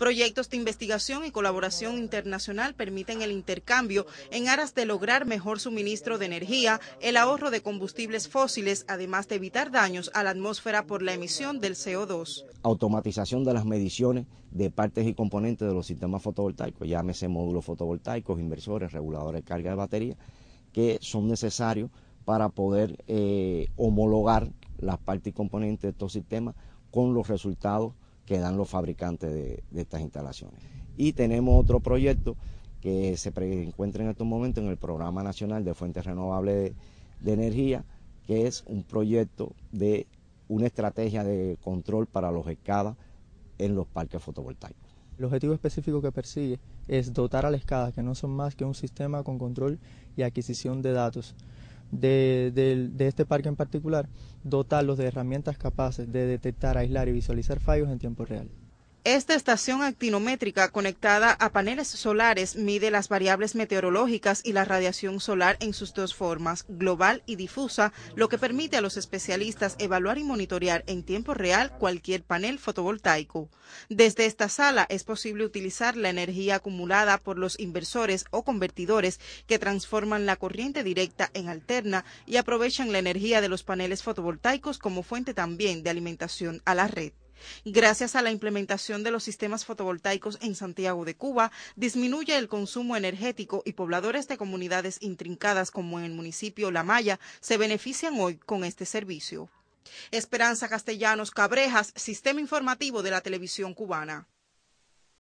Proyectos de investigación y colaboración internacional permiten el intercambio en aras de lograr mejor suministro de energía, el ahorro de combustibles fósiles, además de evitar daños a la atmósfera por la emisión del CO2. Automatización de las mediciones de partes y componentes de los sistemas fotovoltaicos, llámese módulos fotovoltaicos, inversores, reguladores de carga de batería, que son necesarios para poder eh, homologar las partes y componentes de estos sistemas con los resultados que dan los fabricantes de, estas instalaciones. Y tenemos otro proyecto que se encuentra en estos momentos en el Programa Nacional de Fuentes Renovables de, Energía, que es un proyecto de una estrategia de control para los escadas en los parques fotovoltaicos. El objetivo específico que persigue es dotar a las escadas, que no son más que un sistema con control y adquisición de datos, de, este parque en particular, dotarlos de herramientas capaces de detectar, aislar y visualizar fallos en tiempo real. Esta estación actinométrica conectada a paneles solares mide las variables meteorológicas y la radiación solar en sus dos formas, global y difusa, lo que permite a los especialistas evaluar y monitorear en tiempo real cualquier panel fotovoltaico. Desde esta sala es posible utilizar la energía acumulada por los inversores o convertidores que transforman la corriente directa en alterna y aprovechan la energía de los paneles fotovoltaicos como fuente también de alimentación a la red. Gracias a la implementación de los sistemas fotovoltaicos en Santiago de Cuba, disminuye el consumo energético y pobladores de comunidades intrincadas como en el municipio La Maya se benefician hoy con este servicio. Esperanza Castellanos Cabrejas, Sistema Informativo de la Televisión Cubana.